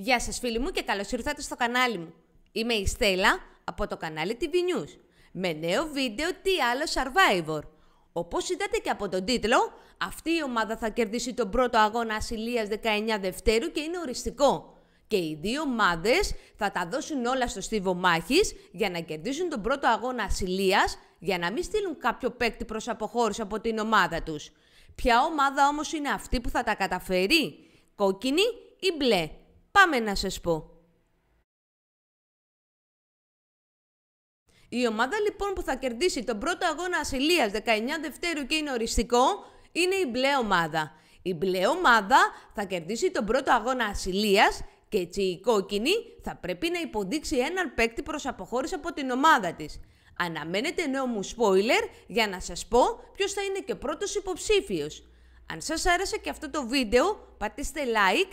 Γεια σας φίλοι μου και καλώς ήρθατε στο κανάλι μου. Είμαι η Στέλλα από το κανάλι TV News με νέο βίντεο τι άλλο Survivor. Όπως είδατε και από τον τίτλο, αυτή η ομάδα θα κερδίσει τον πρώτο αγώνα ασυλίας 19 Δευτέρου και είναι οριστικό. Και οι δύο ομάδες θα τα δώσουν όλα στο στίβο μάχης για να κερδίσουν τον πρώτο αγώνα ασυλίας για να μην στείλουν κάποιο παίκτη προς αποχώρηση από την ομάδα τους. Ποια ομάδα όμως είναι αυτή που θα τα καταφέρει? Κόκκινη ή μπλε. Πάμε να σας πω. Η ομάδα λοιπόν που θα κερδίσει τον πρώτο αγώνα ασυλίας 19 Δευτέρου και είναι οριστικό είναι η μπλε ομάδα. Η μπλε ομάδα θα κερδίσει τον πρώτο αγώνα ασυλίας και έτσι η κόκκινη θα πρέπει να υποδείξει έναν παίκτη προς αποχώρηση από την ομάδα της. Αναμένετε νέο μου spoiler για να σας πω ποιος θα είναι και πρώτος υποψήφιος. Αν σας άρεσε και αυτό το βίντεο, πατήστε like